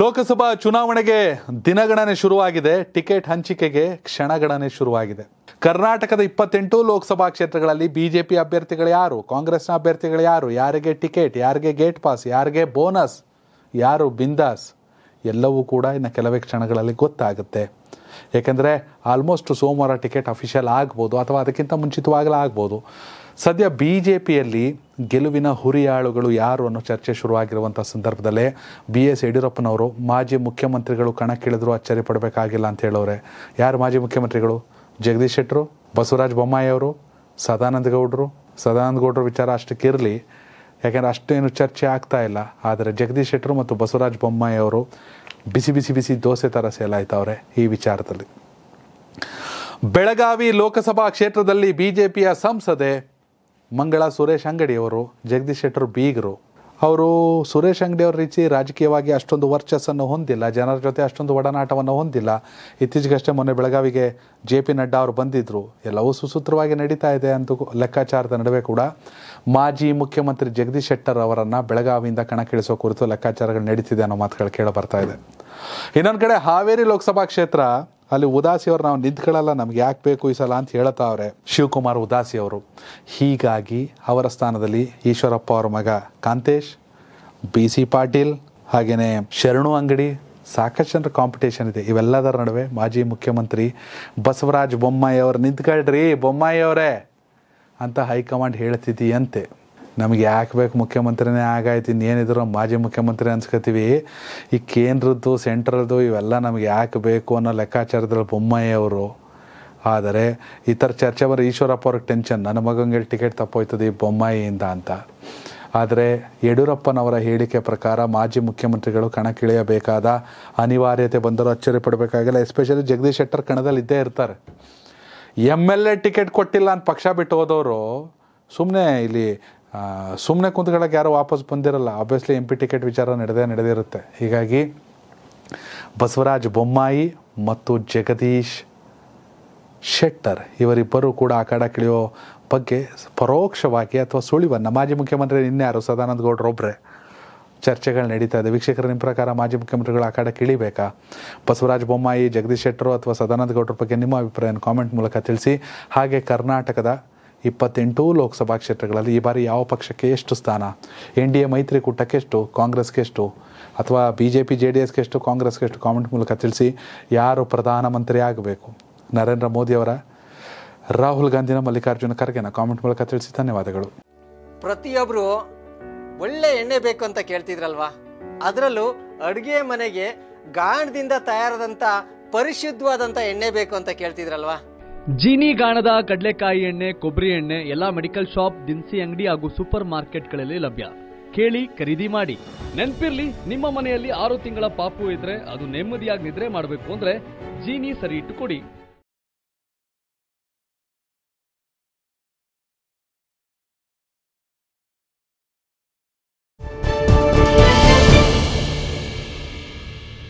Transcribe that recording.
ಲೋಕಸಭಾ ಚುನಾವಣೆಗೆ ದಿನಗಣನೆ ಶುರುವಾಗಿದೆ ಟಿಕೆಟ್ ಹಂಚಿಕೆಗೆ ಕ್ಷಣಗಣನೆ ಶುರುವಾಗಿದೆ ಕರ್ನಾಟಕದ ಇಪ್ಪತ್ತೆಂಟು ಲೋಕಸಭಾ ಕ್ಷೇತ್ರಗಳಲ್ಲಿ ಬಿಜೆಪಿ ಅಭ್ಯರ್ಥಿಗಳು ಯಾರು ಕಾಂಗ್ರೆಸ್ನ ಅಭ್ಯರ್ಥಿಗಳು ಯಾರು ಯಾರಿಗೆ ಟಿಕೆಟ್ ಯಾರಿಗೆ ಗೇಟ್ ಪಾಸ್ ಯಾರಿಗೆ ಬೋನಸ್ ಯಾರು ಬಿಂದಾಸ್ ಎಲ್ಲವೂ ಕೂಡ ಇನ್ನು ಕೆಲವೇ ಕ್ಷಣಗಳಲ್ಲಿ ಗೊತ್ತಾಗುತ್ತೆ ಏಕೆಂದರೆ ಆಲ್ಮೋಸ್ಟ್ ಸೋಮವಾರ ಟಿಕೆಟ್ ಅಫಿಷಿಯಲ್ ಆಗ್ಬೋದು ಅಥವಾ ಅದಕ್ಕಿಂತ ಮುಂಚಿತವಾಗಲೇ ಆಗ್ಬೋದು ಸದ್ಯ ಬಿ ಜೆ ಪಿಯಲ್ಲಿ ಗೆಲುವಿನ ಹುರಿಯಾಳುಗಳು ಯಾರು ಅನ್ನೋ ಚರ್ಚೆ ಶುರುವಾಗಿರುವಂಥ ಸಂದರ್ಭದಲ್ಲೇ ಬಿ ಎಸ್ ಯಡಿಯೂರಪ್ಪನವರು ಮಾಜಿ ಮುಖ್ಯಮಂತ್ರಿಗಳು ಕಣಕ್ಕಿಳಿದ್ರು ಅಚ್ಚರಿ ಪಡಬೇಕಾಗಿಲ್ಲ ಅಂತ ಹೇಳೋರೆ ಯಾರು ಮಾಜಿ ಮುಖ್ಯಮಂತ್ರಿಗಳು ಜಗದೀಶ್ ಶೆಟ್ಟರು ಬಸವರಾಜ ಬೊಮ್ಮಾಯಿ ಅವರು ಸದಾನಂದ ಗೌಡರು ಸದಾನಂದ ಗೌಡರ ವಿಚಾರ ಅಷ್ಟಕ್ಕಿರಲಿ ಯಾಕೆಂದರೆ ಅಷ್ಟೇನು ಚರ್ಚೆ ಆಗ್ತಾ ಇಲ್ಲ ಆದರೆ ಜಗದೀಶ್ ಶೆಟ್ಟರು ಮತ್ತು ಬಸವರಾಜ ಬೊಮ್ಮಾಯಿ ಅವರು ಬಿಸಿ ಬಿಸಿ ಬಿಸಿ ದೋಸೆ ಥರ ಸೇಲಾಯ್ತವ್ರೆ ಈ ವಿಚಾರದಲ್ಲಿ ಬೆಳಗಾವಿ ಲೋಕಸಭಾ ಕ್ಷೇತ್ರದಲ್ಲಿ ಬಿಜೆಪಿಯ ಸಂಸದೆ ಮಂಗಳ ಸುರೇಶ್ ಅಂಗಡಿಯವರು ಜಗದೀಶ್ ಶೆಟ್ಟರ್ ಬೀಗರು ಅವರು ಸುರೇಶ್ ಅಂಗಡಿ ರೀತಿ ರಾಜಕೀಯವಾಗಿ ಅಷ್ಟೊಂದು ವರ್ಚಸ್ಸನ್ನು ಹೊಂದಿಲ್ಲ ಜನರ ಜೊತೆ ಅಷ್ಟೊಂದು ಒಡನಾಟವನ್ನು ಹೊಂದಿಲ್ಲ ಇತ್ತೀಚೆಗಷ್ಟೇ ಮೊನ್ನೆ ಬೆಳಗಾವಿಗೆ ಜೆ ಪಿ ನಡ್ಡಾ ಅವರು ಬಂದಿದ್ದರು ಎಲ್ಲವೂ ಸುಸೂತ್ರವಾಗಿ ನಡೀತಾ ಇದೆ ಅಂತ ಲೆಕ್ಕಾಚಾರದ ನಡುವೆ ಕೂಡ ಮಾಜಿ ಮುಖ್ಯಮಂತ್ರಿ ಜಗದೀಶ್ ಶೆಟ್ಟರ್ ಅವರನ್ನು ಬೆಳಗಾವಿಯಿಂದ ಕಣಕ್ಕಿಳಿಸುವ ಕುರಿತು ಲೆಕ್ಕಾಚಾರಗಳು ನಡೀತಿದೆ ಅನ್ನೋ ಮಾತುಗಳು ಕೇಳಿ ಬರ್ತಾ ಇದೆ ಇನ್ನೊಂದು ಕಡೆ ಹಾವೇರಿ ಲೋಕಸಭಾ ಕ್ಷೇತ್ರ ಅಲ್ಲಿ ಉದಾಸಿ ಅವ್ರು ನಾವು ನಿಂತ್ಕೊಳ್ಳಲ್ಲ ನಮ್ಗೆ ಯಾಕೆ ಬೇಕು ಈ ಸಲ ಅಂತ ಹೇಳ್ತಾವ್ರೆ ಶಿವಕುಮಾರ್ ಉದಾಸಿ ಅವರು ಹೀಗಾಗಿ ಅವರ ಸ್ಥಾನದಲ್ಲಿ ಈಶ್ವರಪ್ಪ ಅವರ ಮಗ ಕಾಂತೇಶ್ ಬಿ ಸಿ ಪಾಟೀಲ್ ಹಾಗೆಯೇ ಶರಣು ಅಂಗಡಿ ಸಾಕಷ್ಟು ಜನರ ಕಾಂಪಿಟೇಷನ್ ಇದೆ ಇವೆಲ್ಲದರ ನಡುವೆ ಮಾಜಿ ಮುಖ್ಯಮಂತ್ರಿ ಬಸವರಾಜ ಬೊಮ್ಮಾಯಿ ಅವರು ನಿಂತ್ಕೊಳ್ರಿ ಬೊಮ್ಮಾಯಿ ಅವರೇ ಅಂತ ಹೈಕಮಾಂಡ್ ಹೇಳ್ತಿದ್ದೀಯಂತೆ ನಮಗೆ ಯಾಕೆ ಬೇಕು ಮುಖ್ಯಮಂತ್ರಿನೇ ಆಗಾಯ್ತು ಇನ್ನೇನಿದ್ರು ಮಾಜಿ ಮುಖ್ಯಮಂತ್ರಿ ಅನ್ಸ್ಕೊತೀವಿ ಈ ಕೇಂದ್ರದ್ದು ಸೆಂಟ್ರಲ್ದು ಇವೆಲ್ಲ ನಮಗೆ ಯಾಕೆ ಬೇಕು ಅನ್ನೋ ಲೆಕ್ಕಾಚಾರದಲ್ಲಿ ಬೊಮ್ಮಯ್ಯ ಅವರು ಆದರೆ ಈ ಥರ ಚರ್ಚೆ ಬರೋ ಈಶ್ವರಪ್ಪ ಅವ್ರಿಗೆ ಟೆನ್ಷನ್ ನನ್ನ ಮಗಂಗೆ ಟಿಕೆಟ್ ತಪ್ಪೋಯ್ತದೆ ಈ ಬೊಮ್ಮಾಯಿಯಿಂದ ಅಂತ ಆದರೆ ಯಡಿಯೂರಪ್ಪನವರ ಹೇಳಿಕೆ ಪ್ರಕಾರ ಮಾಜಿ ಮುಖ್ಯಮಂತ್ರಿಗಳು ಕಣಕ್ಕಿಳಿಯಬೇಕಾದ ಅನಿವಾರ್ಯತೆ ಬಂದರೂ ಅಚ್ಚರಿ ಪಡಬೇಕಾಗಿಲ್ಲ ಎಸ್ಪೆಷಲಿ ಜಗದೀಶ್ ಶೆಟ್ಟರ್ ಕಣದಲ್ಲಿ ಇದ್ದೇ ಇರ್ತಾರೆ ಎಮ್ ಎಲ್ ಎ ಟಿಕೆಟ್ ಕೊಟ್ಟಿಲ್ಲ ಅಂತ ಪಕ್ಷ ಬಿಟ್ಟು ಹೋದವರು ಸುಮ್ಮನೆ ಇಲ್ಲಿ ಸುಮ್ಮನೆ ಕುಂತ್ಕೊಳ್ಳೋಕೆ ಯಾರು ವಾಪಸ್ ಬಂದಿರಲ್ಲ ಆಬ್ವಿಯಸ್ಲಿ ಎಂ ಪಿ ಟಿಕೆಟ್ ವಿಚಾರ ನಡೆದೇ ನಡೆದಿರುತ್ತೆ ಹೀಗಾಗಿ ಬಸವರಾಜ್ ಬೊಮ್ಮಾಯಿ ಮತ್ತು ಜಗದೀಶ್ ಶೆಟ್ಟರ್ ಇವರಿಬ್ಬರು ಕೂಡ ಆ ಕಿಳಿಯೋ ಬಗ್ಗೆ ಪರೋಕ್ಷವಾಗಿ ಅಥವಾ ಸುಳಿವನ್ನು ಮಾಜಿ ಮುಖ್ಯಮಂತ್ರಿ ನಿನ್ನೆ ಯಾರು ಸದಾನಂದ ಗೌಡ್ರೊಬ್ಬರೇ ಚರ್ಚೆಗಳು ನಡೀತಾ ಇದೆ ವೀಕ್ಷಕರ ನಿಮ್ಮ ಪ್ರಕಾರ ಮಾಜಿ ಮುಖ್ಯಮಂತ್ರಿಗಳು ಆ ಕಡೆ ಕಿಳಿಬೇಕಾ ಬಸವರಾಜ ಬೊಮ್ಮಾಯಿ ಜಗದೀಶ್ ಶೆಟ್ಟರು ಅಥವಾ ಸದಾನಂದ ಗೌಡ್ರ ಬಗ್ಗೆ ನಿಮ್ಮ ಅಭಿಪ್ರಾಯನ ಕಾಮೆಂಟ್ ಮೂಲಕ ತಿಳಿಸಿ ಹಾಗೆ ಕರ್ನಾಟಕದ ಇಪ್ಪತ್ತೆಂಟು ಲೋಕಸಭಾ ಕ್ಷೇತ್ರಗಳಲ್ಲಿ ಈ ಬಾರಿ ಯಾವ ಪಕ್ಷಕ್ಕೆ ಎಷ್ಟು ಸ್ಥಾನ ಎನ್ ಡಿ ಎ ಮೈತ್ರಿಕೂಟಕ್ಕೆ ಎಷ್ಟು ಕಾಂಗ್ರೆಸ್ಗೆ ಎಷ್ಟು ಅಥವಾ B J P J D ಎಸ್ಗೆ ಎಷ್ಟು ಕಾಂಗ್ರೆಸ್ಗೆ ಎಷ್ಟು ಕಾಮೆಂಟ್ ಮೂಲಕ ತಿಳಿಸಿ ಯಾರು ಪ್ರಧಾನಮಂತ್ರಿ ಆಗಬೇಕು ನರೇಂದ್ರ ಮೋದಿಯವರ ರಾಹುಲ್ ಗಾಂಧಿನ ಮಲ್ಲಿಕಾರ್ಜುನ ಖರ್ಗೆನ ಕಾಮೆಂಟ್ ಮೂಲಕ ತಿಳಿಸಿ ಧನ್ಯವಾದಗಳು ಪ್ರತಿಯೊಬ್ಬರು ಒಳ್ಳೆ ಎಣ್ಣೆ ಬೇಕು ಅಂತ ಕೇಳ್ತಿದ್ರಲ್ವಾ ಅದರಲ್ಲೂ ಅಡುಗೆ ಮನೆಗೆ ಗಾಣದಿಂದ ತಯಾರಾದಂಥ ಪರಿಶುದ್ಧವಾದಂಥ ಎಣ್ಣೆ ಬೇಕು ಅಂತ ಕೇಳ್ತಿದ್ರಲ್ವಾ ಜೀನಿ ಗಾಣದ ಕಡಲೆಕಾಯಿ ಎಣ್ಣೆ ಕೊಬ್ಬರಿ ಎಣ್ಣೆ ಎಲ್ಲಾ ಮೆಡಿಕಲ್ ಶಾಪ್ ದಿನಸಿ ಅಂಗಡಿ ಹಾಗೂ ಸೂಪರ್ ಮಾರ್ಕೆಟ್ಗಳಲ್ಲಿ ಲಭ್ಯ ಕೇಳಿ ಖರೀದಿ ಮಾಡಿ ನೆನ್ಪಿರ್ಲಿ ನಿಮ್ಮ ಮನೆಯಲ್ಲಿ ಆರು ತಿಂಗಳ ಪಾಪು ಇದ್ರೆ ಅದು ನೆಮ್ಮದಿಯಾಗಿ ನಿದ್ರೆ ಮಾಡಬೇಕು ಅಂದ್ರೆ ಜೀನಿ ಸರಿ ಇಟ್ಟು ಕೊಡಿ